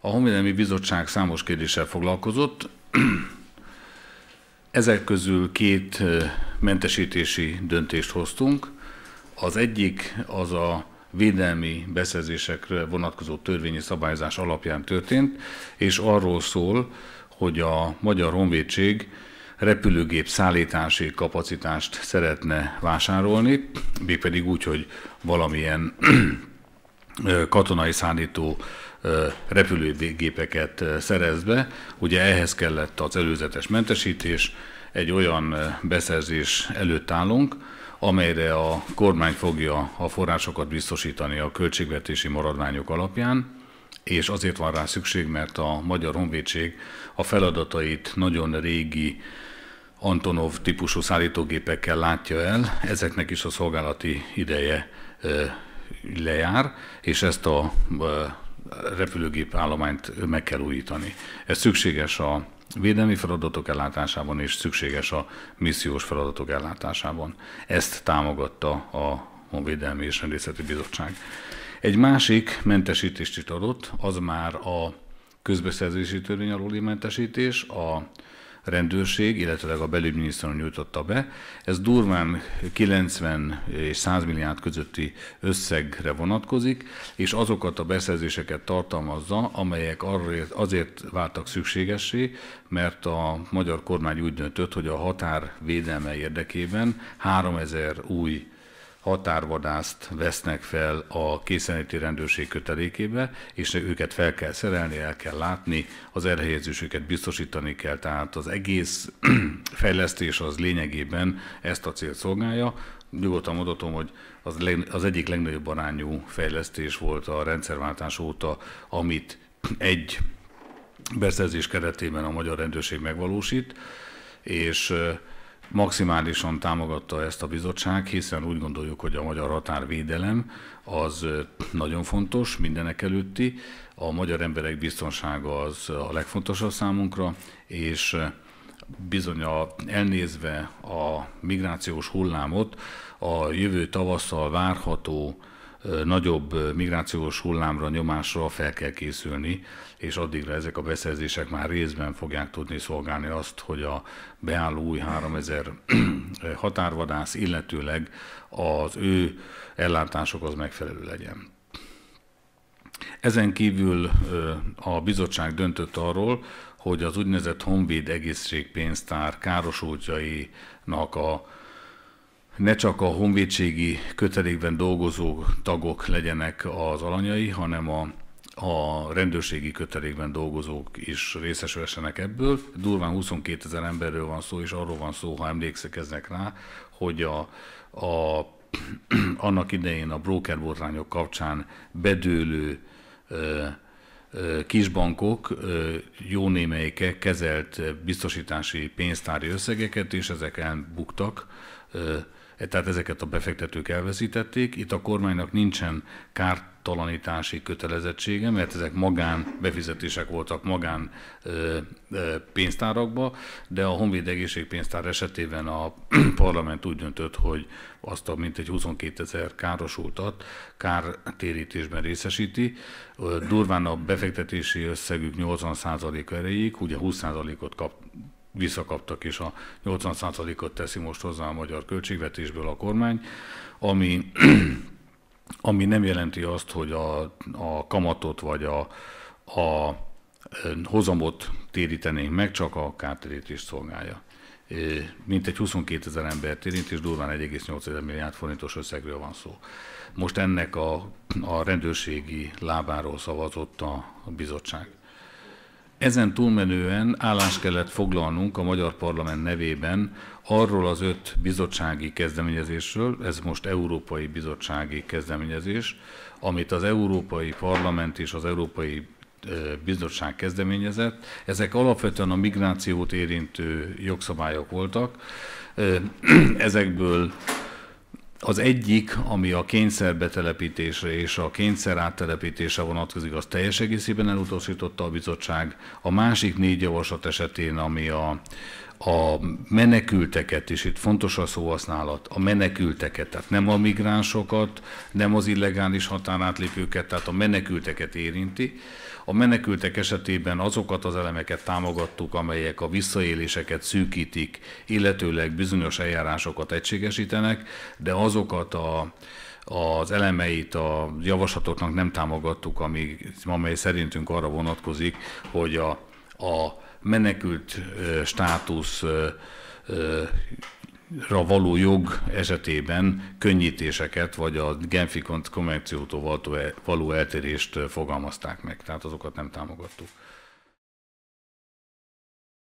A Honvédelmi Bizottság számos kérdéssel foglalkozott. Ezek közül két mentesítési döntést hoztunk. Az egyik az a védelmi beszerzésekre vonatkozó törvényi szabályzás alapján történt, és arról szól, hogy a Magyar Honvédség repülőgép szállítási kapacitást szeretne vásárolni, mégpedig úgy, hogy valamilyen katonai szállító repülőgépeket szerez be. Ugye ehhez kellett az előzetes mentesítés, egy olyan beszerzés előtt állunk, amelyre a kormány fogja a forrásokat biztosítani a költségvetési maradványok alapján, és azért van rá szükség, mert a Magyar Honvédség a feladatait nagyon régi Antonov típusú szállítógépekkel látja el, ezeknek is a szolgálati ideje lejár, és ezt a repülőgép állományt meg kell újítani. Ez szükséges a védelmi feladatok ellátásában, és szükséges a missziós feladatok ellátásában. Ezt támogatta a Honvédelmi és Rendészeti Bizottság. Egy másik mentesítést is adott, az már a közbeszerzési törvény alóli mentesítés, a rendőrség, illetőleg a belügyminiszter nyújtotta be. Ez durván 90 és 100 milliárd közötti összegre vonatkozik, és azokat a beszerzéseket tartalmazza, amelyek azért váltak szükségessé, mert a magyar kormány úgy döntött, hogy a határ védelme érdekében 3000 új határvadászt vesznek fel a készenléti rendőrség kötelékébe, és őket fel kell szerelni, el kell látni, az elhelyezésüket biztosítani kell, tehát az egész fejlesztés az lényegében ezt a célt szolgálja. Nyugodtan mondhatom, hogy az, leg, az egyik legnagyobb arányú fejlesztés volt a rendszerváltás óta, amit egy beszerzés keretében a magyar rendőrség megvalósít, és maximálisan támogatta ezt a bizottság, hiszen úgy gondoljuk, hogy a magyar határvédelem az nagyon fontos, mindenek előtti, a magyar emberek biztonsága az a legfontosabb számunkra, és bizony a, elnézve a migrációs hullámot, a jövő tavasszal várható nagyobb migrációs hullámra, nyomásra fel kell készülni, és addigra ezek a beszerzések már részben fogják tudni szolgálni azt, hogy a beálló új 3000 határvadász, illetőleg az ő ellátások az megfelelő legyen. Ezen kívül a bizottság döntött arról, hogy az úgynevezett Honvéd egészségpénztár károsultjainak a ne csak a honvédségi kötelékben dolgozó tagok legyenek az alanyai, hanem a, a rendőrségi kötelékben dolgozók is részesülhessenek ebből. Durván 22 ezer emberről van szó, és arról van szó, ha emlékszekeznek rá, hogy a, a, annak idején a broker kapcsán bedőlő ö, kisbankok jó némelyike kezelt biztosítási pénztári összegeket, és ezek elbuktak E, tehát ezeket a befektetők elveszítették. Itt a kormánynak nincsen talanítási kötelezettsége, mert ezek magán befizetések voltak magán ö, ö, pénztárakba, de a Honvéd egészségpénztár esetében a parlament úgy döntött, hogy azt a mintegy 22 ezer károsultat kártérítésben részesíti. Durván a befektetési összegük 80% erejéig, ugye 20%-ot kap visszakaptak, és a 80%-ot teszi most hozzá a magyar költségvetésből a kormány, ami, ami nem jelenti azt, hogy a, a kamatot vagy a, a hozamot térítenénk meg, csak a kártérítést szolgálja. Mintegy 22 ezer embert érint, és durván 1,8 milliárd forintos összegről van szó. Most ennek a, a rendőrségi lábáról szavazott a bizottság. Ezen túlmenően állást kellett foglalnunk a Magyar Parlament nevében arról az öt bizottsági kezdeményezésről, ez most Európai Bizottsági Kezdeményezés, amit az Európai Parlament és az Európai Bizottság kezdeményezett. Ezek alapvetően a migrációt érintő jogszabályok voltak. Ezekből az egyik, ami a kényszerbetelepítésre és a kényszer áttelepítésre vonatkozik, az teljes egészében elutasította a bizottság. A másik négy javaslat esetén, ami a a menekülteket, és itt fontos a szóhasználat, a menekülteket, tehát nem a migránsokat, nem az illegális határátlépőket, tehát a menekülteket érinti. A menekültek esetében azokat az elemeket támogattuk, amelyek a visszaéléseket szűkítik, illetőleg bizonyos eljárásokat egységesítenek, de azokat a az elemeit a javaslatoknak nem támogattuk, amely, amely szerintünk arra vonatkozik, hogy a a menekült státuszra való jog esetében könnyítéseket, vagy a Genfi konvenciótól e-, való eltérést fogalmazták meg. Tehát azokat nem támogattuk.